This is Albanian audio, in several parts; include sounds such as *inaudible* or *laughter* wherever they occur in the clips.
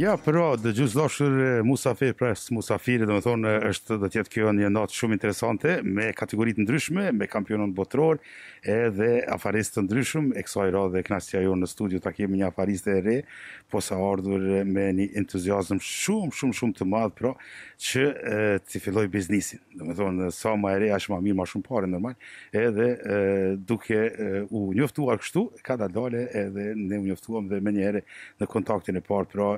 Ja, pra, dhe gjusë loshër Musafir, pra, Musafir, dhe me thonë, është dhe tjetë kjo një natë shumë interesante, me kategorit ndryshme, me kampionon botëror, edhe afarist të ndryshme, e kësa i radhe, knasja jo në studio, ta kemi një afarist e re, po sa ardhur me një entuziasm shumë, shumë, shumë të madhë, pra, që t'i të filloj biznisin, dhe me thonë, sa ma e re, ashtë ma mirë, ma shumë pare, normal, edhe duke u njoftuar kështu, ka da dole, edhe ne u njoftuam dhe me njëhere në kontaktin e parë, pra,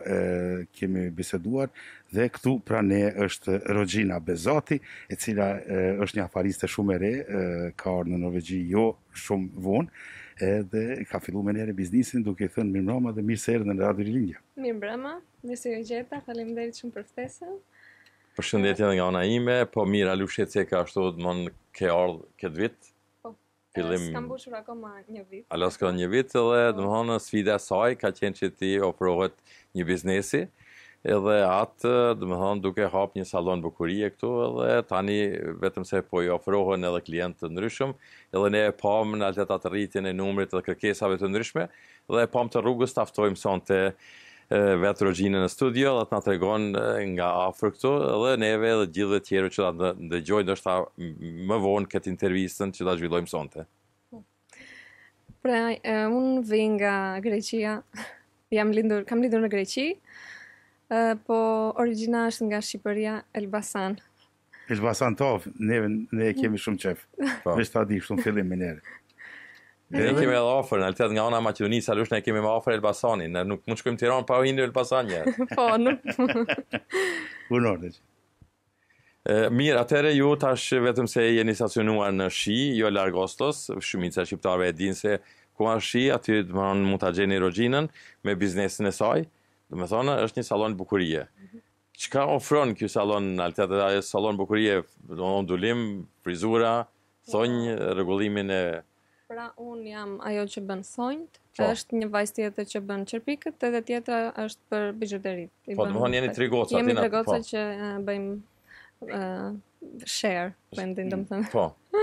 kemi biseduar dhe këtu pra ne është Rogjina Bezati, e cila është një afariste shumë e re, ka orë në Norvegji jo shumë vonë, edhe ka fillu me nere biznisin duke i thënë mirë mrama dhe mirë se erë në Radio Rilindja. Mirë mrama, mirë se jo gjeta, falim derit shumë për ftesën. Për shëndetje nga ona ime, po mirë alushet se ka ashtu dhe ke ardhë këtë vitë, fillim... Ska mbushur akoma një vit. Alo, ska një vit, edhe oh. Po. dhe më sfida saj, ka qenë që ti ofrohet një biznesi, edhe atë, dhe më duke hap një salon bukurie këtu, edhe tani vetëm se po i ofrohen edhe klientë të ndryshëm, edhe ne e pam në altet atë rritin e numrit dhe kërkesave të ndryshme, edhe e pam të rrugës të aftojmë sonte, vetë rogjinë në studio dhe të nga tregon nga afrë këtu dhe neve dhe gjithë dhe tjere që da në gjojnë dhe shta më vonë këtë intervjistën që da zhvillojmë sonte. Praj, unë vinë nga Greqia, *laughs* jam lindur, kam lindur në Greqi, po origina është nga Shqipëria, Elbasan. Elbasan tov, ne, ne kemi shumë qefë, *laughs* po. vështë ta di shumë fillim minere. Ne kemi edhe ofër, në alëtet nga ona Macedonisë, alush ne e kemi me ofër Elbasani, ne nuk mund shkojmë Tiranë pa hindi Elbasani njerë. *laughs* po, nuk. *laughs* Unor Mirë, atëre ju tash vetëm se jeni stacionuar në shi, jo largostos, shumica shqiptarve e din se ku është shi, aty të mund të gjeni rogjinën me biznesin e saj, dhe me thonë, është një salon bukurie. Qka ofron kjo salon, në alëtet e salon bukurie, do në ndullim, frizura, thonjë regullimin e pra un jam ajo që bën sonjt, po. është një vajzë tjetër që bën çerpikët, edhe tjetra është për bijuterit. Po, po, po, mm, po, po, po, po, po, Jemi po, goca po, po, po, po, po, po,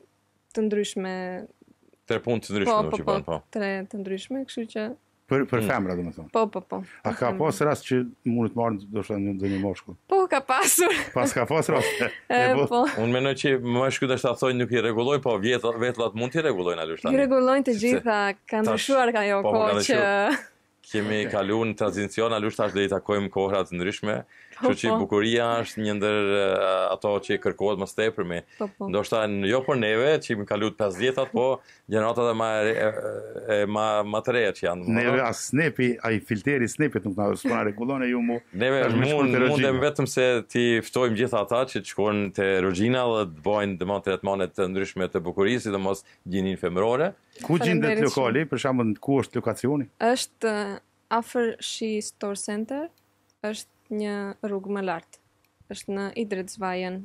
të ndryshme. Tre punë të ndryshme, po, po, po, po. Tre të ndryshme, kështu që për për mm. femra do Po po po. A ka pas rast që mund të marrë do të thonë një moshkull? Po ka pasur. *laughs* Pas ka pasur. rast. *laughs* po. po. Unë mendoj që moshkullët është thonë nuk i rregulloj, po vjet vetllat mund t'i rregullojnë alysh I rregullojnë të gjitha, kanë ndryshuar jo po, ka jo kohë që kemi kaluar në tranzicion alysh tash deri i takojmë kohra të ndryshme. Kështu që po, po. bukuria është një ndër eh, ato që kërkohet më së tepër me. Do të thënë jo për neve që kemi kaluar 50 ato, po gjenerata më e më më të reja që janë. Ne as nepi ai filteri snepit nuk na sponsor rregullon e ju mu. Ne mund mund vetëm se ti ftojmë gjithë ata që shkojnë te Rogjina dhe të bëjnë domosdoshmë tretmane të ndryshme të bukurisë, domos gjinin femërore. Ku gjendet lokali, për shembull ku është lokacioni? Është eh, afër Shi Store Center është një rrugë më lartë. është në Idrëtsvajën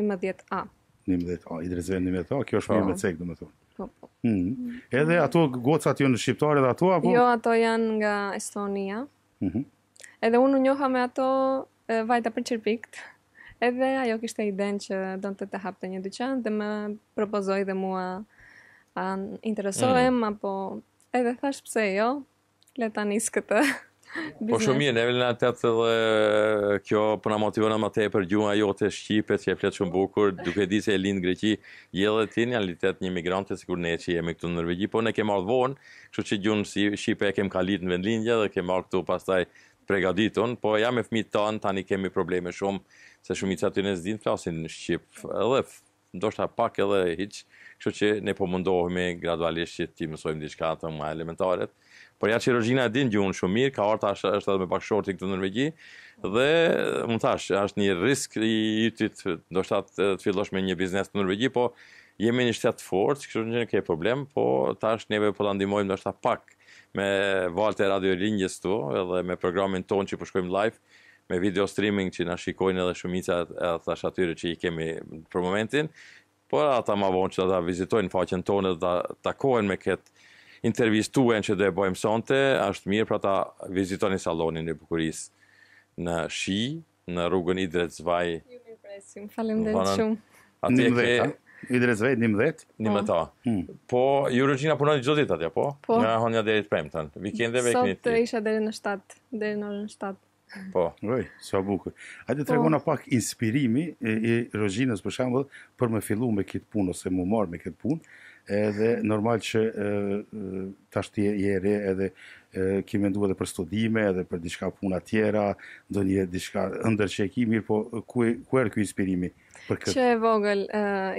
11A. 11A, Idrëtsvajën 11A, kjo është një po. me cekë, dhe me thonë. Po, po. Mhm. Edhe ato gocat janë në Shqiptare dhe ato, apo? Jo, ato janë nga Estonia. Mm -hmm. Edhe unë njoha me ato e, vajta për qërpikt. Edhe ajo kishte idenë që do të të hapte një dyqan dhe më propozoj dhe mua a, interesohem, mm. apo edhe thash pse jo, le ta nisë këtë. *laughs* Po shumë mirë, neve në atë dhe kjo përna motivona më te për gjuha jo të Shqipe, që e fletë shumë bukur, duke di se e linë Greqi, je edhe ti një realitet një migrante, sikur ne që jemi këtu në Norvegji, po ne kemë ardhë vonë, kështu që gjuhën si Shqipe e kemë kalit në vendlindje dhe kemi ardhë këtu pastaj pregaditun, po jam e fëmijët tan tanë, tani kemi probleme shumë, se shumë i qatë dinë, flasin në edhe ndoshta pak edhe hiç, kështu që ne po mundohemi gradualisht ti mësojmë diçka të më elementaret, Por ja chirurgjina e din gjuhën shumë mirë, ka orta është është edhe me pak shorti këtë në Norvegji dhe mund të thash, është një risk i ytit, do të të fillosh me një biznes në Norvegji, po jemi në një shtet fort, kështu që nuk ke problem, po tash neve po ta ndihmojmë dorasta pak me valët e radio linjës këtu, edhe me programin ton që po shkojmë live, me video streaming që na shikojnë edhe shumica e tash atyre që i kemi për momentin. Por ata më vonë që ata vizitojnë faqen tonë dhe takohen me këtë intervistuen që do e bojmë sonte, është mirë pra ta vizitoni salonin e bukuris në Shi, në rrugën Idrit Zvaj. Ju përpresim. Faleminderit shumë. Atë e ke Idrit Zvaj 11, 11. Oh. Po ju rrugina punon çdo ditë atje, po? po? Nga hënia deri të premtën. Weekende vekni. Sot të isha deri në 7, deri në orën 7. Po, oj, sa bukur. A të po. tregu në pak inspirimi i Rozhinës, për shembull për më fillu me këtë punë, ose më marr me këtë punë, edhe normal që të ashtë ere edhe ki me edhe për studime edhe për diçka puna tjera, do një diçka ndër që e ki mirë, po ku erë kjo inspirimi për këtë? Që e vogël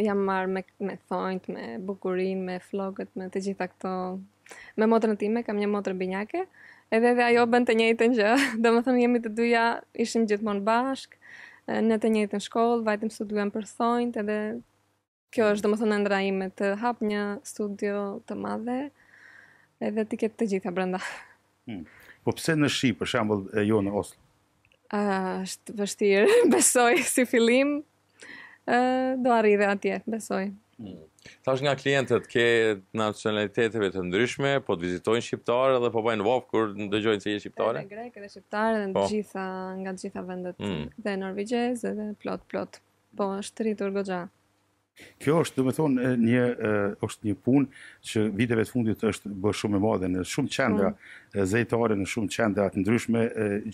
jam marë me thonjt, me bukurin, me flogët, me të gjitha këto, me motër në time, kam një motër binyake, edhe dhe ajo bënd të njëjtë gjë, *laughs* dhe më thëmë jemi të duja, ishim gjithmonë bashkë, në të njëjtë në shkollë, vajtëm së duja më edhe kjo është domethënë ndra ime të hap një studio të madhe edhe t'i ketë të gjitha brenda. Hmm. Po pse në Shqip, për shembull, jo në Oslo? Ëh, vështirë, *laughs* besoj si fillim. do arrij dhe atje, besoj. Ta hmm. Tash nga klientët ke nacionaliteteve të ndryshme, po të vizitojnë shqiptarë dhe po bëjnë vopë kur dëgjojnë se je shqiptare. Edhe grekë dhe shqiptarë po. dhe të gjitha nga të gjitha vendet hmm. dhe norvegjezë dhe plot plot. Po është rritur goxha. Kjo është, du me thonë, një, është një punë që viteve të fundit është bërë shumë e madhe në shumë qenda po. zejtare, në shumë qendra, atë ndryshme,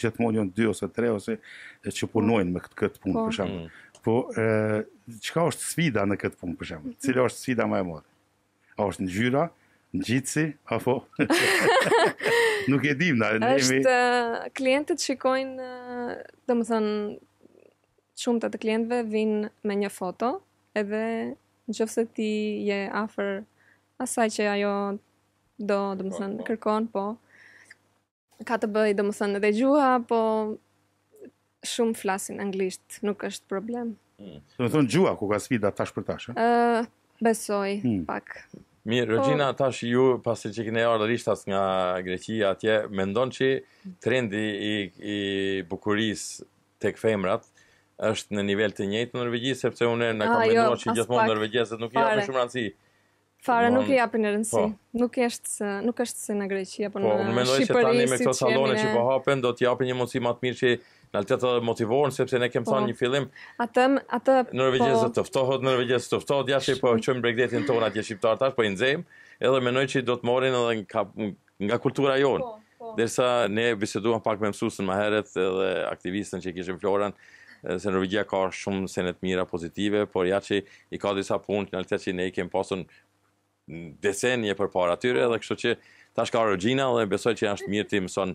gjithmonë janë dy ose tre ose që po. punojnë me këtë punë për shemë. Po, qëka mm. po, është sfida në këtë punë për shemb? Mm-hmm. Cile është sfida ma e madhe? A është në gjyra, në gjitësi, a po? *laughs* Nuk e dim, na e jemi. është klientit shikojnë, domethënë, thonë, Shumë të të klientve vinë me një foto, edhe në qëfë se ti je afer asaj që ajo do, dhe më po, thënë, po. kërkon, po. Ka të bëj, dhe më thënë, edhe gjuha, po shumë flasin anglisht, nuk është problem. Hmm. Dhe më thënë, gjuha, ku ka sfida tash për tash, e? Uh, besoj, hmm. pak. Mirë, po. Regina, po, tash ju, pasi që këne ardhë rishtas nga Greqia atje, me ndonë që trendi i, i bukuris tek femrat, mm është në nivel të njëjtë në Norvegji sepse unë na kam jo, menduar që gjithmonë norvegjezët nuk i japin shumë rëndësi. Fare nuk i japin rëndësi. Po. Nuk është nuk është se në Greqia, apo po, në Shqipëri. Po, unë mendoj se tani me këto salone që po hapen do të japin një mundësi më të mirë që në altë të motivohen sepse ne kem po. thënë një fillim. Atë atë norvegjezët po... ftohohet, norvegjezët ftohohet, ja po çojm bregdetin tonë atje shqiptar tash po i nxejm, edhe mendoj që do të morin edhe nga, kultura jonë. Po, po. Dersa ne biseduam pak me mësuesën më herët edhe aktivistën që kishim Floran, se Norvegia ka shumë senet mira pozitive, por ja që i ka disa punë që nëllëtet që ne i kemë pasën desenje për para tyre, dhe kështu që ta shka Regina dhe besoj që është mirë ti mëson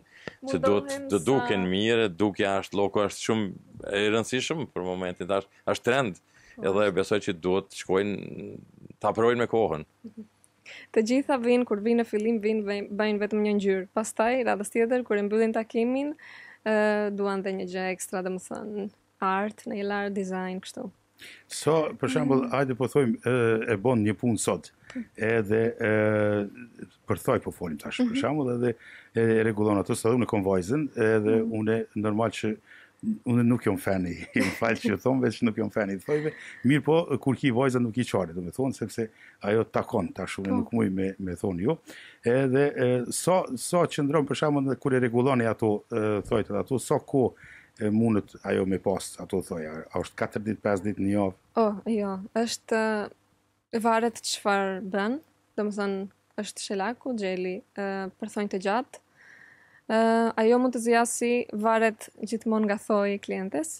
që duhet të duken mirë, duke është loko është shumë e rëndësishëm për momentin, ta është trend, po. edhe besoj që duhet të shkojnë, të apërojnë me kohën. Të gjitha vinë, kur vinë në fillim, vinë, bëjnë vetëm një njërë. Pastaj, radhës tjetër, kur e mbyllin takimin, duan dhe një gjë ekstra dhe më thënë art, në jelar design, kështu. So, për shembull, mm. ajde po thojmë e, e bën një punë sot. Po. Edhe për thoj po folim tash. Për mhm. shembull, edhe e rregullon ato sa unë konvojën, vajzën, edhe mm. unë normal që unë nuk jam fan i *laughs* fal që thon vetë nuk jam fan i thojve. Mirë po, kur ki vajza nuk i çare, do të thon sepse ajo takon tash unë po. nuk mundi me me thon ju. Edhe so so qëndron për shembull kur e rregulloni ato thojtë ato so ku e mundet ajo me pas, ato thoi, a është 4 ditë, 5 ditë një javë? O, oh, jo, është varet që farë bën, dhe më thënë, është shelaku, gjeli, e, për të gjatë, e, ajo mund të si varet gjithmonë nga thoi i klientes,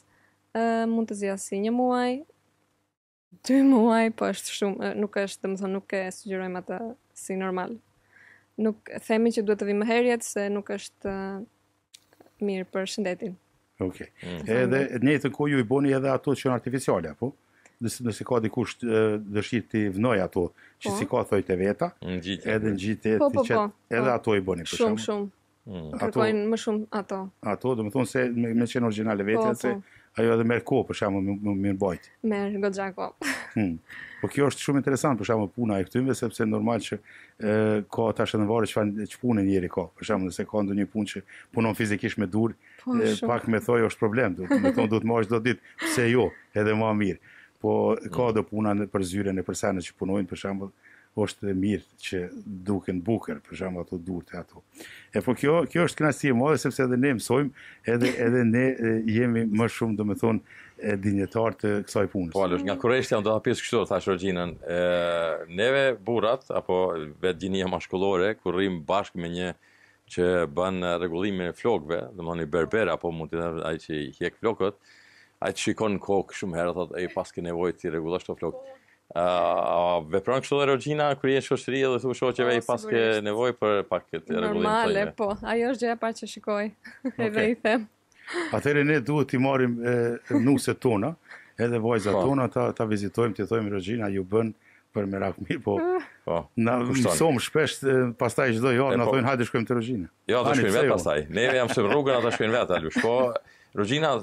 e, mund të si një muaj, dy muaj, po është shumë, nuk është, dhe më thënë, nuk e sugjerojmë atë si normal. Nuk themi që duhet të vimë herjet, se nuk është mirë për shëndetin. Ok, mm. Edhe në të ku ju i boni edhe ato që janë artificiale, po. Nëse nëse ka dikush dëshirë të vnoj ato, që po. si ka thojtë veta, edhe ngjitë ti që edhe po. ato i boni për shkak. Shumë mm. shumë. Ato më shumë ato. Ato do të thonë se me qenë origjinale vetë po, se ajo edhe merr kohë, për shkakun më mirë Merë, Merr goxhako. *laughs* Hmm. Po kjo është shumë interesant, për shembull puna e këtyve sepse normal që ë ka tash edhe varet çfarë çpunë njëri ka. Për shembull nëse ka ndonjë punë që punon fizikisht me dur, po, pak më thoj është problem, do të thonë do të marrësh çdo ditë, pse jo, edhe më mirë. Po ka edhe hmm. puna për zyren e për që punojnë për shembull është dhe mirë që duke në bukër, për shama ato durte ato. E po kjo, kjo është këna si e madhe, sepse edhe ne mësojmë, edhe, edhe ne jemi më shumë, do me e dinjetar të kësaj punës. Po, alësh, nga kërështë janë do të apisë kështu, thashë rëgjinën, neve burat, apo vetë gjinia mashkullore, kur rrim bashk me një që ban regullime e flokve, dhe më një berber, apo mund të dhe ajë që i hjek flokët, ajë që shikon në kokë shumë herë, thotë, e pas ke të i regullasht të flokët. Uh, Vepron kështu dhe Rogina, kërë jenë shoshëri edhe thu shoqeve i pas ke nevoj për pak këtë regullim Normale, po, ajo është gjë pa që shikoj, *laughs* edhe okay. i them. Atëre ne duhet t'i marim e, nuse tona, edhe vojza po. tona, ta, ta vizitojmë, t'i thojmë Rogina, ju bën për me rakmi, po, po na mësom shpesh, pas taj gjdo jo, në po, thojnë hajde shkojmë të Rogina. Jo, të shkojnë vetë jo? pas taj, ne jam shumë rrugën, ata shkojnë vetë, alush, po, Rogina,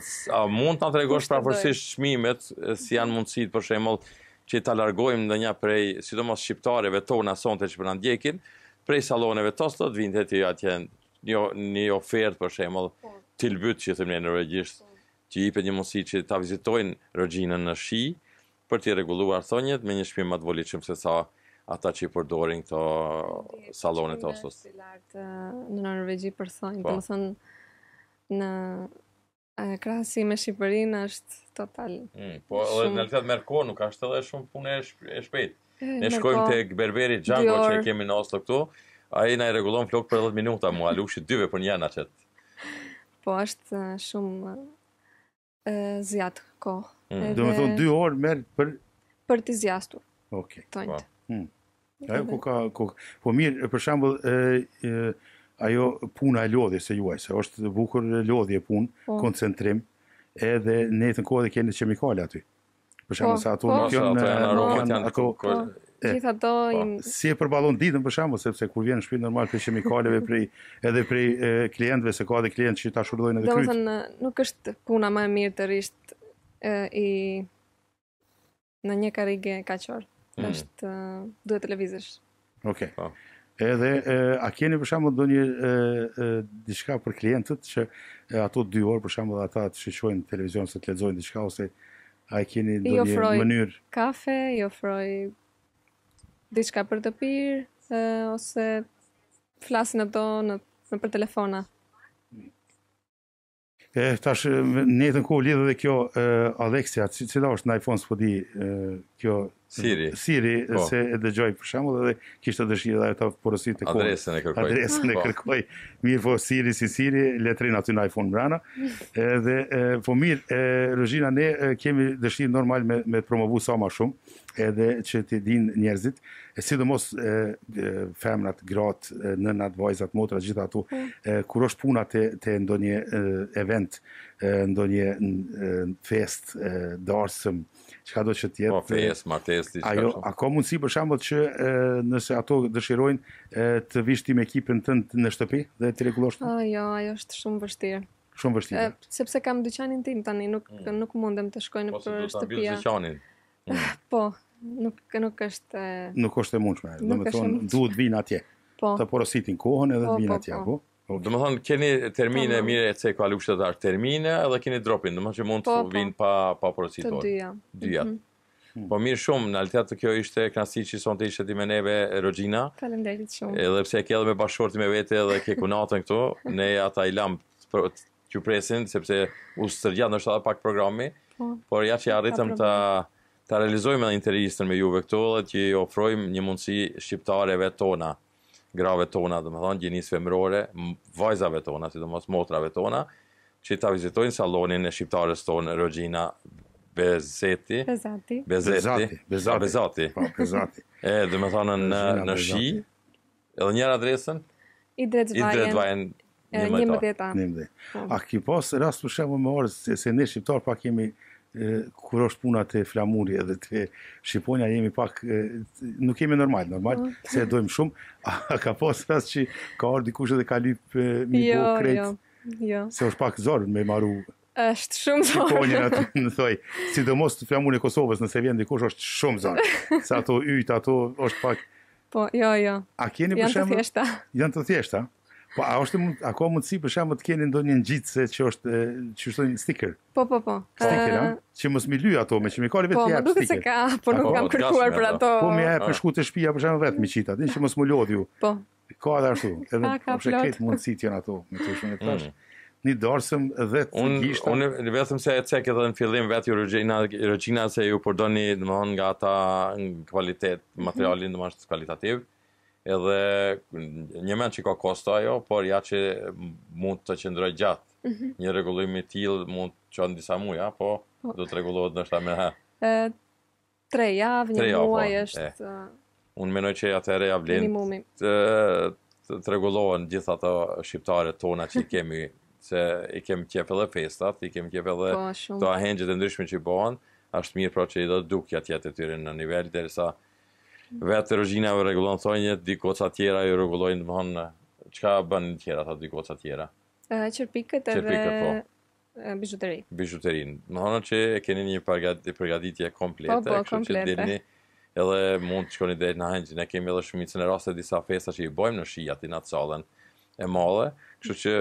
mund të në tregosh prafërsisht shmimet, si janë mundësit, për shemëll, që i ta largojmë ndonjë një prej, sidomos shqiptareve tona sonte që për në ndjekin, prej saloneve të të të vindhe të atje një ofertë për shemëll të lbytë që të mene në rëgjishtë, që i për një mundësi që ta vizitojnë rëgjinën në shi, për të i reguluar thonjët me një shpimat volitëshëm se sa ata që i përdorin këto salonet të ostës. Uh, në Norvegji për thonjë, po. të më A krasi me Shqipërinë është total. Mm, po edhe në realitet merr kohë, nuk është edhe shumë punë e shpejtë. Ne shkojmë merko, tek Berberi Xhango që kemi në Oslo këtu. Ai na i rregullon flok për 10 minuta, mua lukshi dy vepër një anë atë. Po është shumë e zjat kohë. Mm. Do të thonë 2 orë merr për për të zjastur. Okej. Tojnët. Po. Hmm. Ajo ku ka ku po mirë për shembull e, ajo puna e lodhje se juaj, se është bukur lodhje punë, po. koncentrim, edhe në të kohë dhe keni qemikale aty. Për shembull po, se ato po, nuk janë ato janë ato po, ato po. si e përballon ditën për shembull sepse kur vjen në shtëpi normal për kemikaleve *laughs* prej edhe prej klientve, klientëve se ka dhe klientë që ta shurdhojnë edhe kryt. nuk është puna më e mirë të rish i në një karrige kaqor. Mm. Është duhet të lëvizësh. Okej. Edhe e, a keni për shembull ndonjë diçka për klientët që e, ato 2 orë për shembull ata të shiqojnë televizion ose të lexojnë diçka ose a keni jo ndonjë mënyrë? Kafe, i jo ofroj diçka për të pirë ose flasin ato në, në për telefona. E, tash, në jetën ku lidhë dhe kjo, Alexia, cila është në iPhone, po di, kjo Siri. Siri, po. se e dëgjoj për shembull edhe kishte dëshirë ta të kur. Adresën e kërkoj. Adresën e po. kërkoj. Po. Mirë, po Siri, si Siri, letrina aty në iPhone brana. Edhe e, po mirë, e Rozhina ne e, kemi dëshirë normal me me të promovu sa më shumë, edhe që të dinë njerëzit, e, sidomos e, e, femrat, grat, nënat, vajzat, motrat, gjithë ato mm. kur është puna te te ndonjë event, ndonjë fest, darsëm, çka do të jetë. Po fes, martesë ti. Ajo, a ka mundsi për shembull që e, nëse ato dëshirojnë e, të vish ti me ekipin tënd në shtëpi dhe të rregullosh? Oh, jo, ajo është shumë vështirë. Shumë vështirë. Sepse kam dyqanin tim tani, nuk mm. nuk mundem të shkoj shkojmë po, për shtëpi. Mm. *laughs* Po, nuk nuk është nuk është e nuk është e mundshme. Domethënë duhet vin atje. Po. Të porositin kohën edhe po, vin po, atje, po. Të Po, do më thonë, keni termine mire e cekua lukshetar termine edhe keni dropin, do më thonë që mund të po, po. vinë pa, pa procitor. Të dyja. Dyja. Mhm. Mm. Po mirë shumë, në alitet të kjo ishte knasti që sonë të ishte ti me neve Rogina. Falemderit shumë. Edhe pse ke edhe me bashkorti me vete edhe ke kunatën këtu, ne ata i lamë që presin, sepse u së tërgjat në pak programi, po, por ja që arritëm të, të realizojmë edhe interesën me juve këtu dhe që i ofrojmë një mundësi shqiptareve tona grave tona, dhe më thonë, gjenis femrore, vajzave tona, si do mos motrave tona, që ta vizitojnë salonin e shqiptarës tonë, Rogjina Bezeti. Bezati. Bezati. Bezati. Bezati. Po, Bezati. E, dhe më thonë, në, në shi, edhe njerë adresën, i dretë vajen një mëtjeta. Po. A ki pasë, rastu shemë më orës, se, se ne shqiptarë pa kemi kur është puna të flamuri edhe të shqiponja, jemi pak, nuk jemi normal, normal, po. se e dojmë shumë, *laughs* a ka posë rast që ka orë dikush dhe ka lipë mi bo jo, jo, krejtë, jo. se është pak zor me maru shqiponjën atë në thoi, si dhe mos të flamuri e Kosovës nëse vjen dikush është shumë zor *laughs* se ato yjtë ato është pak... Po, jo, jo, janë të thjeshta. Janë të thjeshta? Po, a është mund, a ka mundësi për shembull të keni ndonjë ngjitse që është, që është sticker? Po, po, po. Sticker, uh, që mos mi lyj ato me kimikale vetë po, jap sticker. Po, duket se ka, po nuk kam kërkuar për ato. Po më jep po. për shkutë shtëpia për shembull vetë me qitat, që mos më ju. Po. Ka dhe ashtu, edhe përshë këtë mundësi të janë ato, me të shumë e mm. tash. Një dorësëm dhe të un, gjishtë. Unë vetëm se e cek edhe në fillim vetë ju rëgjina, rëgjina se ju përdoni në mëhon nga ata në kvalitet, materialin domosht kvalitativ. Mm edhe një men që ka kosta ajo, por ja që mund të qëndroj gjatë. Mm -hmm. Një regullimi t'il mund të qënë në disa muja, po oh. Po. du të regullohet nështë ta me ha. E, tre javë, një tre po, muaj po, është... E. Unë menoj që e ja e vlinë të, të, të regullohen gjithë ato shqiptare tona që i kemi, se i kemi kjef edhe festat, i kemi kjef edhe po, të ahengjët e ndryshme që i bohen, është mirë pra që i do dukja tjetë të tyre në nivel, derisa vetë të rëzhinja e regulon thonjët, di koca tjera i regulojnë të mëhon, qka bënë tjera ta di koca tjera? Qërpikët edhe po. bijuteri. Bijuterin. Më thonë që e keni një përgatitje komplete, po, po, komplete. që dini edhe mund të shkoni dhe në hëngjë, ne kemi edhe shumicën e rastet disa festa që i bojmë në shijat i në salën e male, kështu që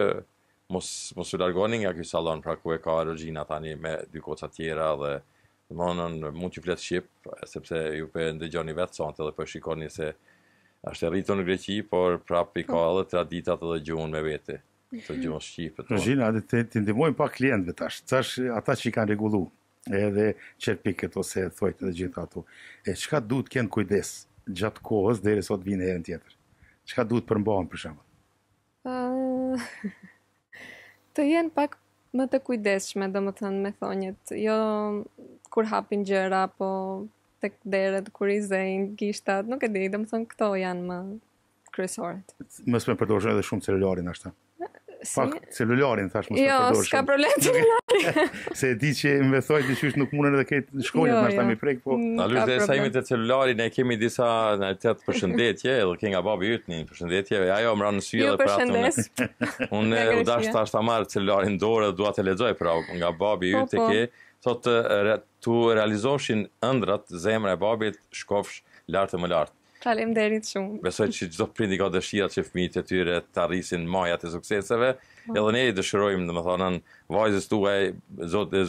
mos, mos u largoni nga kjo salon, pra ku e ka rëgjina tani me dy koca tjera dhe Dhe më në mund që fletë Shqip, sepse ju për ndëgjoni vetë sonë, dhe për po shikoni se është e rritu në Greqi, por prapë i ka po. edhe traditat edhe gjuhën me vete, të gjuhën Shqipët. Në gjina, të, të ndimojnë pa klientëve tash, tash ata që i kanë regullu, edhe qërpikët ose thojtë edhe gjithë ato, e qka duhet kënë kujdes gjatë kohës dhe e sot vinë e në tjetër? Qka duhet përmbohën për shumë? *laughs* të jenë pak më të kujdesshme, dhe më thënë me thonjët, jo kur hapin gjëra, po të deret, kur i zejnë, gishtat, nuk e di, dhe më thënë këto janë më kryesorët. Mësë me përdojshme edhe shumë celularin ashtë. Pak celularin, thash, mos jo, të përdojshëm. Jo, s'ka problem celularin. *laughs* se ti që më vethoj ti qysh nuk mundën edhe këtë shkollet, jo, në ashtë jo. prek, po... Në lusë dhe sa imit të celularin, ne kemi disa në të përshëndetje, edhe ke nga babi yt një përshëndetje, ajo më ranë në syrë dhe për unë. *laughs* Unë u dash tash ta marr celularin dorë dhe duat e ledzoj, pra nga babi po, yt po, ke, thotë, të realizoshin ëndrat, zemra e babit, shkofsh lartë më lart. Falem derit shumë. Besoj që gjithë prindi ka dëshia që fëmijët të tyre të arrisin majat e sukseseve. Po. edhe ne i dëshirojmë, dhe me thonën, vajzës të uaj,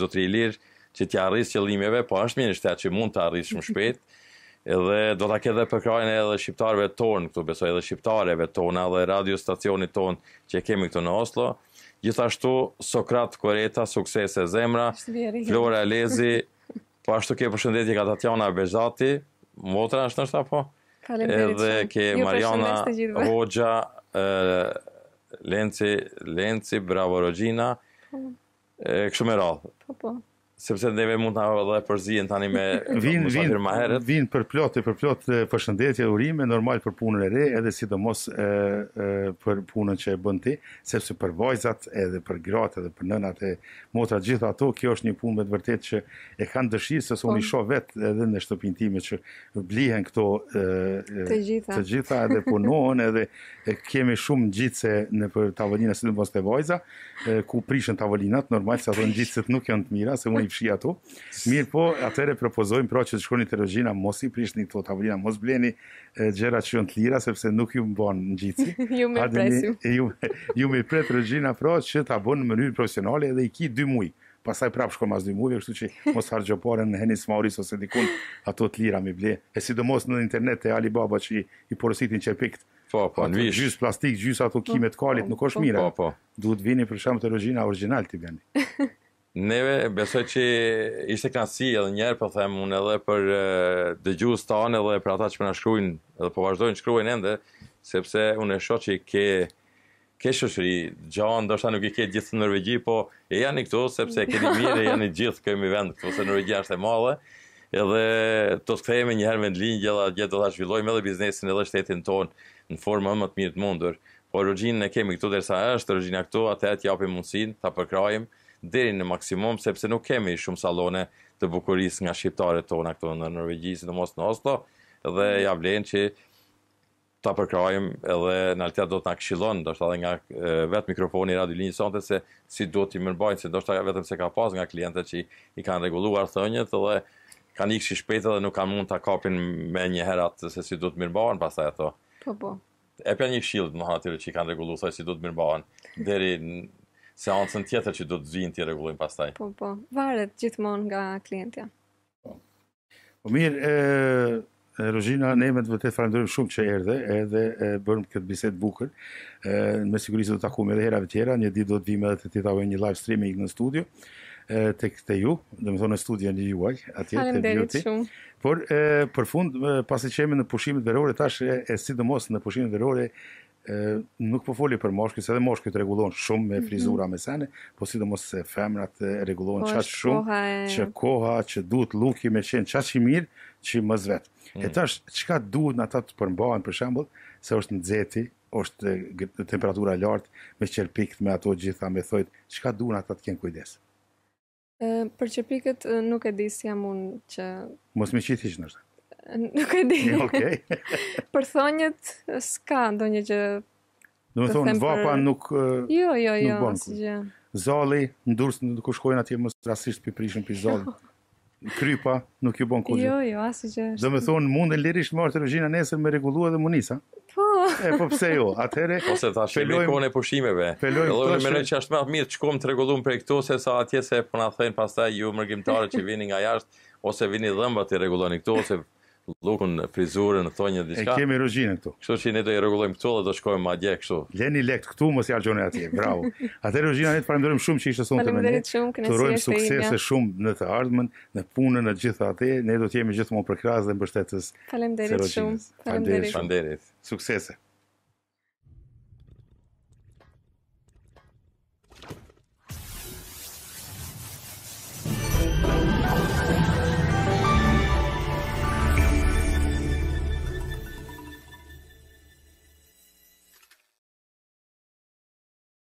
zotri i lirë, që t'ja arris qëllimeve, po është mirë shtetë që mund të arris shumë shpetë, *laughs* Edhe do t'a këtë dhe përkrajnë edhe shqiptarëve tonë, këtu besoj edhe shqiptareve tonë, edhe radio stacionit tonë që kemi këtu në Oslo. Gjithashtu, Sokrat Koreta, suksese e zemra, Flora Lezi, po ashtu ke përshëndetje ka Tatjana Bezati, motra është nështë ta Edhe ke Mariana Hoxha, Lenci, Lenci, bravo Rogina, po. e, kështu më radhë. Po, po sepse neve mund ta edhe përzihen tani me vin vin vin për plotë për plotë përshëndetje urime normal për punën e re edhe sidomos ë ë për punën që e bën ti sepse për vajzat edhe për gratë edhe për nënat e motra gjithë ato kjo është një punë vërtet që e kanë dëshirë se unë po. i shoh vet edhe në shtëpinë time që blihen këto ë të gjitha të gjitha edhe punon edhe e kemi shumë ngjitse në për tavolinën sipas të vajza ku prishën tavolinat normal se ato ngjitset nuk janë të mira se unë fshi ato. Mirë po, atëre propozojmë pra që të shkoni të rëgjina mos i prishni këto tavolina, mos bleni gjera që jënë të lira, sepse nuk ju më bon në gjithë. *laughs* ju me presu. *laughs* ju, me pret rëgjina pra që të abonë në mënyrë profesionale edhe i ki 2 mujë. Pasaj prap shko mas 2 mujë, kështu që mos hargjopore në Henis Mauris ose dikun ato të lira mi ble. E sidomos në internet e Alibaba që i, i porositin qërpikt. Po, po, në vish. Gjys plastik, gjys ato kimet kalit, po, nuk është po, mira. Po, po. Duhet vini për shumë të rëgjina original të bjeni. *laughs* Neve besoj që ishte knasi edhe njerë për po them unë edhe për dëgjus të anë edhe për ata që për po në shkruin edhe po vazhdojnë shkruin ende, sepse unë e shoqë që ke, ke shëshri gjanë, ndoshta nuk i ke gjithë në Norvegji, po e janë i këtu, sepse ke një mirë e janë i gjithë këmi vend këtu, se Norvegji është e madhe, edhe të të kthejme njëherë me në linjë gjitha gjithë do të zhvillojme edhe biznesin edhe shtetin tonë në formë më të mirë të mundur. Po rëgjinë në kemi këtu dhe është, rëgjinë këtu, atë e t'japim mundësin, t'a përkrajim, deri në maksimum, sepse nuk kemi shumë salone të bukuris nga shqiptarët tona këtu në Norvegji, si në mos në Oslo, dhe ja vlen që ta përkrajmë edhe në altja do të nga këshilon, do shta dhe nga vetë mikrofoni i radio linjës sonte, se si do t'i mërbajnë, se do shta vetëm se ka pas nga klientët që i kanë reguluar thënjët dhe kanë ikë që shpetë dhe nuk kanë mund t'a kapin me një herat se si do të mërbajnë pas e to. Po, po. E pja një shild në hanë atyre që i kanë regulu, thaj si do të mërbajnë, deri seancën tjetër që do të vinë ti rregullojmë pastaj. Po po, varet gjithmonë nga klientja. Po. Po mirë, ë Rozina, ne më të falenderojmë shumë që erdhe, edhe e bëm këtë bisedë bukur. ë Me siguri do të takojmë edhe hera të tjera, një ditë do të vimë edhe të titavojmë një live streaming në studio e, të këte ju, dhe më thonë në studia një juaj, atje të bjoti. Por, e, për fund, pasi jemi në pushimit verore, tash e, e sidomos në pushimit verore, nuk po foli për moshkën, se edhe moshkën të shumë me mhm. frizura me sene, po si do mos se femrat regulon po qatë shumë, që koha që duhet luki me qenë qatë që mirë, që më zvetë. Mm -hmm. E mhm. tash, duhet në ata të përmbahen, për shembol, se është në dzeti, është temperatura lartë, me qërpikët, me ato gjitha, me thojt, qka duhet në ata të kënë kujdesë? Për qërpikët nuk e di si jam unë që... Mos me qitë hishë nështë. Nuk e di. Okej. *laughs* Okay. *laughs* për thonjët s'ka ndonjë gjë. Do të thonë vapa për... nuk Jo, jo, jo, jo asgjë. Zolli, ndurs ku shkojnë atje mos rastisht pi prishin pi zoll. *laughs* Krypa nuk ju bën kurrë. Jo, jo, asgjë. Do të thonë mundën lirish me ortologjinë nesër me rregulluar dhe munisa. Po. E po pse jo? Atëherë ose ta shëlloj kohën e pushimeve. Peloj të tashe... rënë që është më mirë çkom të rregulluam prej këto se sa atje se po na thënë pastaj ju mërgjimtarët që vini nga jashtë ose vini dhëmbat i rregulloni këtu ose lukën, frizurën, në thonjë dhe diska. E kemi rëgjinën këtu. Kështu që ne do i regullojmë këtu dhe do shkojmë madje kështu. Leni lekt këtu, mos ja gjonë atje, bravo. Ate rëgjina, ne të parëndurim shumë që ishte sonë të mëni. Parëndurit shumë, kënesi e shumë. Të shumë në të ardhmen, në punën, në gjitha atje. Ne do të gjithë më përkras dhe mbështetës. Parëndurit shumë. Parëndurit. Suksese.